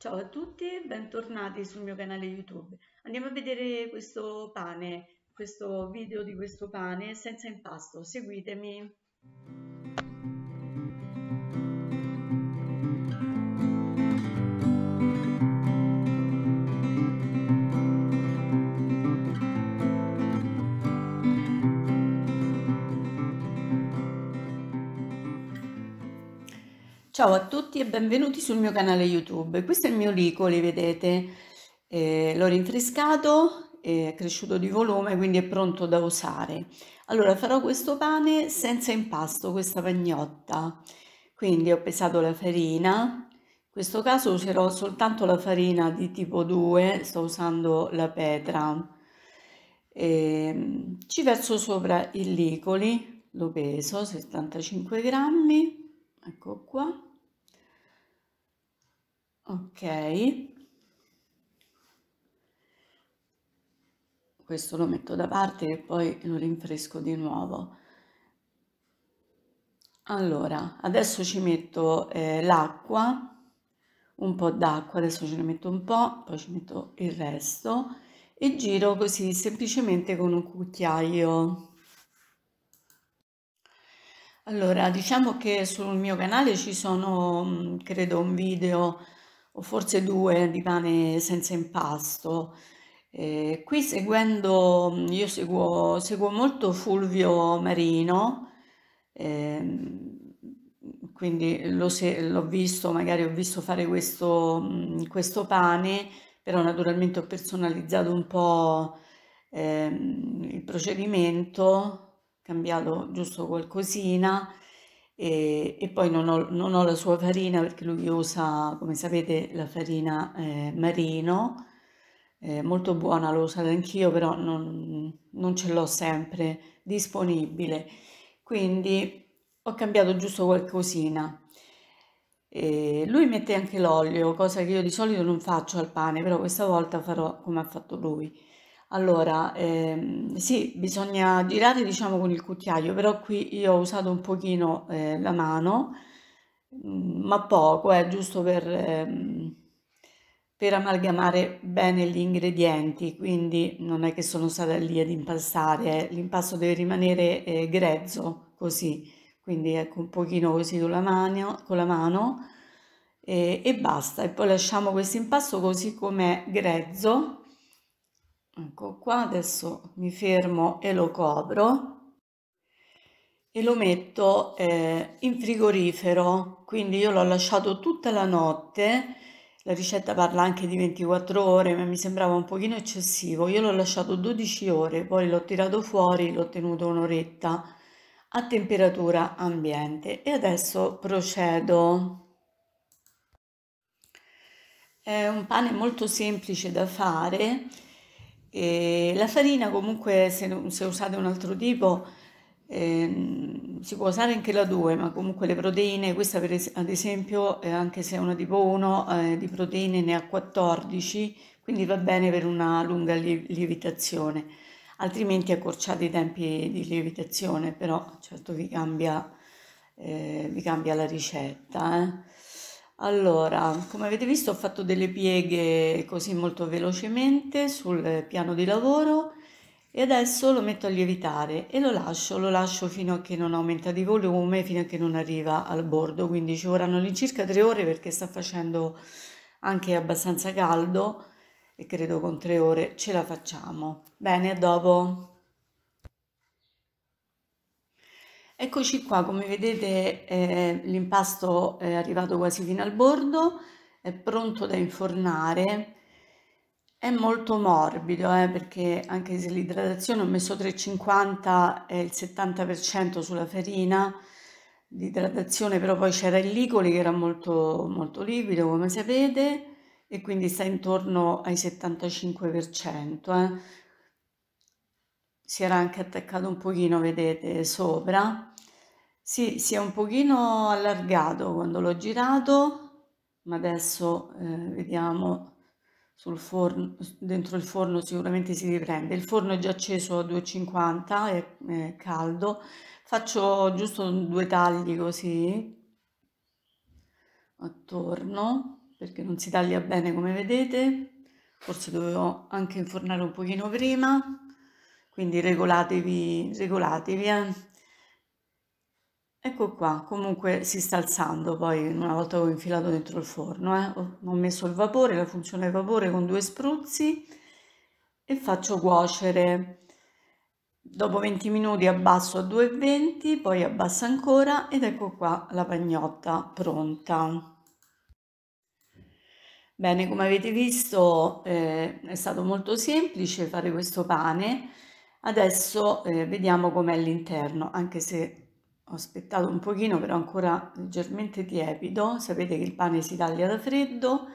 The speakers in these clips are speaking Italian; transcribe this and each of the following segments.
Ciao a tutti, bentornati sul mio canale YouTube. Andiamo a vedere questo pane, questo video di questo pane senza impasto. Seguitemi. Ciao a tutti e benvenuti sul mio canale YouTube. Questo è il mio licoli, vedete, eh, l'ho rinfrescato, è cresciuto di volume, quindi è pronto da usare. Allora farò questo pane senza impasto, questa pagnotta. Quindi ho pesato la farina, in questo caso userò soltanto la farina di tipo 2, sto usando la petra. E, ehm, ci verso sopra il licoli, lo peso 75 grammi, ecco qua ok questo lo metto da parte e poi lo rinfresco di nuovo allora adesso ci metto eh, l'acqua un po d'acqua adesso ce ne metto un po poi ci metto il resto e giro così semplicemente con un cucchiaio allora diciamo che sul mio canale ci sono mm, credo un video o forse due di pane senza impasto. Eh, qui seguendo, io seguo, seguo molto Fulvio Marino, eh, quindi l'ho, visto, magari ho visto fare questo, questo, pane, però naturalmente ho personalizzato un po' eh, il procedimento, cambiato giusto qualcosina e, e poi non ho, non ho, la sua farina perché lui usa, come sapete, la farina eh, marino, eh, molto buona, l'ho usata anch'io, però non, non ce l'ho sempre disponibile. Quindi ho cambiato giusto qualcosina. E lui mette anche l'olio, cosa che io di solito non faccio al pane, però questa volta farò come ha fatto lui. Allora, ehm, sì, bisogna girare diciamo con il cucchiaio, però qui io ho usato un pochino eh, la mano, mm, ma poco, è eh, giusto per, ehm, per amalgamare bene gli ingredienti, quindi non è che sono stata lì ad impastare, eh. l'impasto deve rimanere eh, grezzo, così, quindi ecco un pochino così con la mano, con la mano e, e basta, e poi lasciamo questo impasto così com'è grezzo, ecco qua adesso mi fermo e lo copro e lo metto eh, in frigorifero quindi io l'ho lasciato tutta la notte la ricetta parla anche di 24 ore ma mi sembrava un pochino eccessivo io l'ho lasciato 12 ore poi l'ho tirato fuori l'ho tenuto un'oretta a temperatura ambiente e adesso procedo è un pane molto semplice da fare la farina comunque se, se, usate un altro tipo ehm, si può usare anche la 2, ma comunque le proteine, questa per es- ad esempio eh, anche se è una tipo 1 eh, di proteine ne ha 14, quindi va bene per una lunga lie- lievitazione, altrimenti accorciate i tempi di lievitazione, però certo vi cambia, eh, vi cambia la ricetta. Eh. Allora, come avete visto ho fatto delle pieghe così molto velocemente sul piano di lavoro e adesso lo metto a lievitare e lo lascio, lo lascio fino a che non aumenta di volume, fino a che non arriva al bordo, quindi ci vorranno all'incirca tre ore perché sta facendo anche abbastanza caldo e credo con tre ore ce la facciamo. Bene, a dopo! Eccoci qua, come vedete eh, l'impasto è arrivato quasi fino al bordo, è pronto da infornare, è molto morbido eh, perché anche se l'idratazione ho messo 3,50 e il 70% sulla farina, di idratazione, però poi c'era il licoli che era molto, molto liquido come sapete e quindi sta intorno ai 75%. Eh si era anche attaccato un pochino, vedete, sopra, Sì, si è un pochino allargato quando l'ho girato, ma adesso eh, vediamo sul forno, dentro il forno sicuramente si riprende. Il forno è già acceso a 250, è, è caldo, faccio giusto due tagli così attorno perché non si taglia bene come vedete forse dovevo anche infornare un pochino prima quindi regolatevi, regolatevi. Eh. Ecco qua, comunque si sta alzando poi una volta che ho infilato dentro il forno. Eh. Ho, messo il vapore, la funzione del vapore con due spruzzi e faccio cuocere. Dopo 20 minuti abbasso a 2,20, poi abbasso ancora ed ecco qua la pagnotta pronta. Bene, come avete visto eh, è stato molto semplice fare questo pane. Adesso eh, vediamo com'è l'interno, anche se ho aspettato un pochino, però ancora leggermente tiepido. Sapete che il pane si taglia da freddo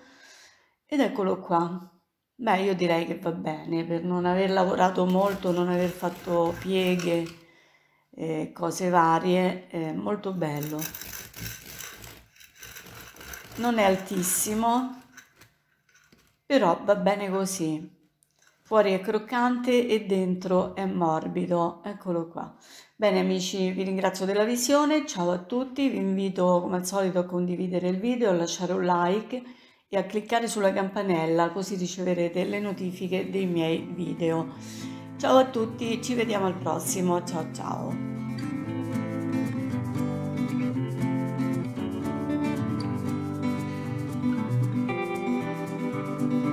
ed eccolo qua. Beh, io direi che va bene, per non aver lavorato molto, non aver fatto pieghe, eh, cose varie, eh, molto bello. Non è altissimo, però va bene così. Fuori è croccante e dentro è morbido. Eccolo qua. Bene amici, vi ringrazio della visione, ciao a tutti, vi invito come al solito a condividere il video, a lasciare un like e a cliccare sulla campanella così riceverete le notifiche dei miei video. Ciao a tutti, ci vediamo al prossimo, ciao ciao! thank you